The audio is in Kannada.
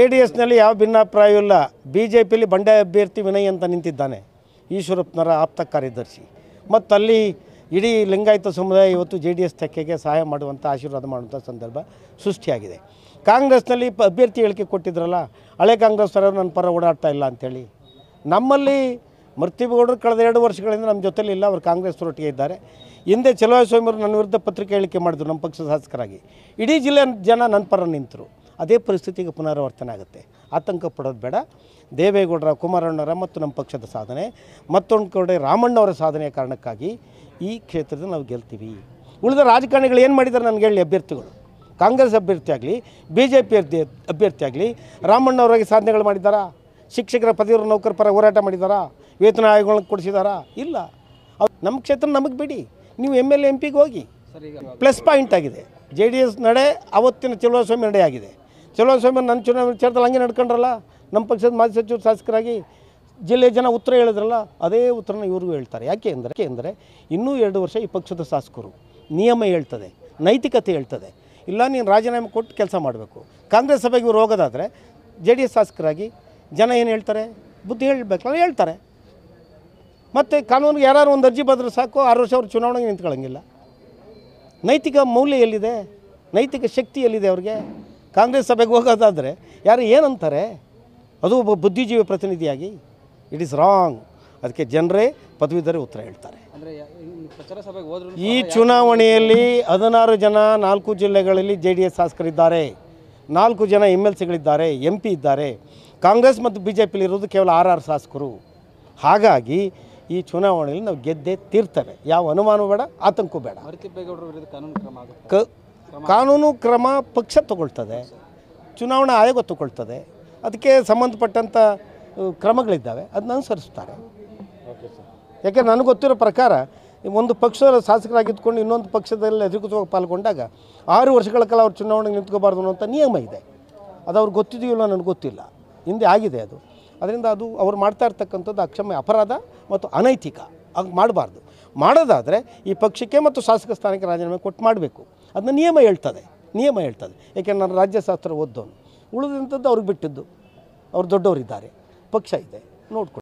ಜೆ ಡಿ ಎಸ್ನಲ್ಲಿ ಯಾವ ಭಿನ್ನಾಪ್ರಾಯವಿಲ್ಲ ಬಿ ಜೆ ಪಿಯಲ್ಲಿ ಬಂಡಾಯ ಅಭ್ಯರ್ಥಿ ವಿನಯ್ ಅಂತ ನಿಂತಿದ್ದಾನೆ ಈಶ್ವರಪ್ಪನರ ಆಪ್ತ ಕಾರ್ಯದರ್ಶಿ ಮತ್ತು ಅಲ್ಲಿ ಇಡೀ ಲಿಂಗಾಯತ ಸಮುದಾಯ ಇವತ್ತು ಜೆ ಡಿ ಎಸ್ ತೆಕ್ಕೆಗೆ ಸಹಾಯ ಮಾಡುವಂಥ ಆಶೀರ್ವಾದ ಮಾಡುವಂಥ ಸಂದರ್ಭ ಸೃಷ್ಟಿಯಾಗಿದೆ ಕಾಂಗ್ರೆಸ್ನಲ್ಲಿ ಅಭ್ಯರ್ಥಿ ಹೇಳಿಕೆ ಕೊಟ್ಟಿದ್ರಲ್ಲ ಹಳೆ ಕಾಂಗ್ರೆಸ್ ನನ್ನ ಪರ ಓಡಾಡ್ತಾ ಇಲ್ಲ ಅಂಥೇಳಿ ನಮ್ಮಲ್ಲಿ ಮೃತ್ಯುಗೌಡರು ಕಳೆದ ಎರಡು ವರ್ಷಗಳಿಂದ ನಮ್ಮ ಜೊತೆಲಿ ಇಲ್ಲ ಅವರು ಕಾಂಗ್ರೆಸ್ ಒಟ್ಟಿಗೆ ಇದ್ದಾರೆ ಹಿಂದೆ ಚಲುವಾಯ ಸ್ವಾಮಿಯವರು ನನ್ನ ವಿರುದ್ಧ ಪತ್ರಿಕೆ ಹೇಳಿಕೆ ಮಾಡಿದ್ರು ನಮ್ಮ ಪಕ್ಷದ ಶಾಸಕರಾಗಿ ಇಡೀ ಜಿಲ್ಲೆ ಜನ ನನ್ನ ಪರ ನಿಂತರು ಅದೇ ಪರಿಸ್ಥಿತಿಗೆ ಪುನರಾವರ್ತನೆ ಆಗುತ್ತೆ ಆತಂಕ ಪಡೋದು ಬೇಡ ದೇವೇಗೌಡರ ಕುಮಾರಣ್ಣರ ಮತ್ತು ನಮ್ಮ ಪಕ್ಷದ ಸಾಧನೆ ಮತ್ತೊಂದು ಕಡೆ ರಾಮಣ್ಣವರ ಸಾಧನೆಯ ಕಾರಣಕ್ಕಾಗಿ ಈ ಕ್ಷೇತ್ರದ ನಾವು ಗೆಲ್ತೀವಿ ಉಳಿದ ರಾಜಕಾರಣಿಗಳು ಏನು ಮಾಡಿದ್ದಾರೆ ನನಗೆ ಹೇಳಿ ಅಭ್ಯರ್ಥಿಗಳು ಕಾಂಗ್ರೆಸ್ ಅಭ್ಯರ್ಥಿ ಆಗಲಿ ಬಿ ಜೆ ಪಿ ಅಭ್ಯ ಅಭ್ಯರ್ಥಿ ಆಗಲಿ ರಾಮಣ್ಣವರಾಗಿ ಸಾಧನೆಗಳು ಮಾಡಿದ್ದಾರಾ ಶಿಕ್ಷಕರ ಪದವಿಯವರು ನೌಕರ ಪರ ಹೋರಾಟ ಮಾಡಿದ್ದಾರಾ ವೇತನ ಆಯೋಗಗಳನ್ನು ಕೊಡಿಸಿದಾರಾ ಇಲ್ಲ ಅವ್ರು ನಮ್ಮ ಕ್ಷೇತ್ರ ನಮಗೆ ಬಿಡಿ ನೀವು ಎಮ್ ಎಲ್ ಎಂ ಪಿಗೆ ಹೋಗಿ ಪ್ಲಸ್ ಪಾಯಿಂಟ್ ಆಗಿದೆ ಜೆ ಡಿ ಎಸ್ ನಡೆ ಅವತ್ತಿನ ಚಲುವಸ್ವಾಮಿ ನಡೆಯಾಗಿದೆ ಚಲೋ ಸ್ವಾಮಿ ನನ್ನ ಚುನಾವಣೆ ವಿಚಾರದಲ್ಲಿ ಹಂಗೆ ನಡ್ಕೊಂಡ್ರಲ್ಲ ನಮ್ಮ ಪಕ್ಷದ ಮಾಜಿ ಸಚಿವರು ಶಾಸಕರಾಗಿ ಜಿಲ್ಲೆಯ ಜನ ಉತ್ತರ ಹೇಳಿದ್ರಲ್ಲ ಅದೇ ಉತ್ತರನ ಇವ್ರಿಗೂ ಹೇಳ್ತಾರೆ ಯಾಕೆ ಅಂದರೆ ಅಂದರೆ ಇನ್ನೂ ಎರಡು ವರ್ಷ ಈ ಪಕ್ಷದ ಶಾಸಕರು ನಿಯಮ ಹೇಳ್ತದೆ ನೈತಿಕತೆ ಹೇಳ್ತದೆ ಇಲ್ಲ ನೀನು ರಾಜೀನಾಮೆ ಕೊಟ್ಟು ಕೆಲಸ ಮಾಡಬೇಕು ಕಾಂಗ್ರೆಸ್ ಸಭೆಗೆ ಇವ್ರು ಹೋಗೋದಾದರೆ ಜೆ ಡಿ ಎಸ್ ಶಾಸಕರಾಗಿ ಜನ ಏನು ಹೇಳ್ತಾರೆ ಬುದ್ಧಿ ಹೇಳಬೇಕಲ್ಲ ಹೇಳ್ತಾರೆ ಮತ್ತು ಕಾನೂನಿಗೆ ಯಾರು ಒಂದು ಅರ್ಜಿ ಬಂದರೂ ಸಾಕು ಆರು ವರ್ಷ ಅವ್ರು ಚುನಾವಣೆಗೆ ನಿಂತ್ಕೊಳ್ಳೋಂಗಿಲ್ಲ ನೈತಿಕ ಮೌಲ್ಯ ಎಲ್ಲಿದೆ ನೈತಿಕ ಶಕ್ತಿ ಎಲ್ಲಿದೆ ಅವ್ರಿಗೆ ಕಾಂಗ್ರೆಸ್ ಸಭೆಗೆ ಹೋಗೋದಾದರೆ ಯಾರು ಏನಂತಾರೆ ಅದು ಒಬ್ಬ ಬುದ್ಧಿಜೀವಿ ಪ್ರತಿನಿಧಿಯಾಗಿ ಇಟ್ ಈಸ್ ರಾಂಗ್ ಅದಕ್ಕೆ ಜನರೇ ಪದವೀಧರೇ ಉತ್ತರ ಹೇಳ್ತಾರೆ ಈ ಚುನಾವಣೆಯಲ್ಲಿ ಹದಿನಾರು ಜನ ನಾಲ್ಕು ಜಿಲ್ಲೆಗಳಲ್ಲಿ ಜೆ ಡಿ ಎಸ್ ಶಾಸಕರಿದ್ದಾರೆ ನಾಲ್ಕು ಜನ ಎಮ್ ಎಲ್ ಸಿಗಳಿದ್ದಾರೆ ಎಂ ಪಿ ಇದ್ದಾರೆ ಕಾಂಗ್ರೆಸ್ ಮತ್ತು ಬಿ ಜೆ ಇರೋದು ಕೇವಲ ಆರ್ ಆರು ಶಾಸಕರು ಹಾಗಾಗಿ ಈ ಚುನಾವಣೆಯಲ್ಲಿ ನಾವು ಗೆದ್ದೇ ತೀರ್ತವೆ ಯಾವ ಅನುಮಾನವೂ ಬೇಡ ಆತಂಕವೂ ಬೇಡ ಕ ಕಾನೂನು ಕ್ರಮ ಪಕ್ಷ ತಗೊಳ್ತದೆ ಚುನಾವಣಾ ಆಯೋಗ ತಗೊಳ್ತದೆ ಅದಕ್ಕೆ ಸಂಬಂಧಪಟ್ಟಂಥ ಕ್ರಮಗಳಿದ್ದಾವೆ ಅದನ್ನ ಅನುಸರಿಸ್ತಾರೆ ಯಾಕೆ ನನಗೆ ಗೊತ್ತಿರೋ ಪ್ರಕಾರ ಒಂದು ಪಕ್ಷದ ಶಾಸಕರಾಗಿದ್ದುಕೊಂಡು ಇನ್ನೊಂದು ಪಕ್ಷದಲ್ಲಿ ಅಧಿಕೃತವಾಗಿ ಪಾಲ್ಗೊಂಡಾಗ ಆರು ವರ್ಷಗಳ ಕಾಲ ಅವ್ರು ಚುನಾವಣೆಗೆ ನಿಂತ್ಕೋಬಾರ್ದು ಅನ್ನೋಂಥ ನಿಯಮ ಇದೆ ಅದು ಅವ್ರಿಗೆ ಗೊತ್ತಿದೆಯೋ ನನಗೆ ಗೊತ್ತಿಲ್ಲ ಹಿಂದೆ ಆಗಿದೆ ಅದು ಅದರಿಂದ ಅದು ಅವ್ರು ಮಾಡ್ತಾ ಇರ್ತಕ್ಕಂಥದ್ದು ಅಕ್ಷಮ್ಯ ಅಪರಾಧ ಮತ್ತು ಅನೈತಿಕ ಹಾಗೆ ಮಾಡಬಾರ್ದು ಮಾಡೋದಾದರೆ ಈ ಪಕ್ಷಕ್ಕೆ ಮತ್ತು ಶಾಸಕ ಸ್ಥಾನಕ್ಕೆ ರಾಜೀನಾಮೆ ಕೊಟ್ಟು ಮಾಡಬೇಕು ಅದನ್ನ ನಿಯಮ ಹೇಳ್ತದೆ ನಿಯಮ ಹೇಳ್ತದೆ ಏಕೆಂದರೆ ನಾನು ರಾಜ್ಯಶಾಸ್ತ್ರ ಓದ್ದವನು ಉಳಿದಂಥದ್ದು ಅವ್ರಿಗೆ ಬಿಟ್ಟಿದ್ದು ಅವ್ರು ದೊಡ್ಡವರಿದ್ದಾರೆ ಪಕ್ಷ ಇದೆ ನೋಡ್ಕೊಳ್ಳಿ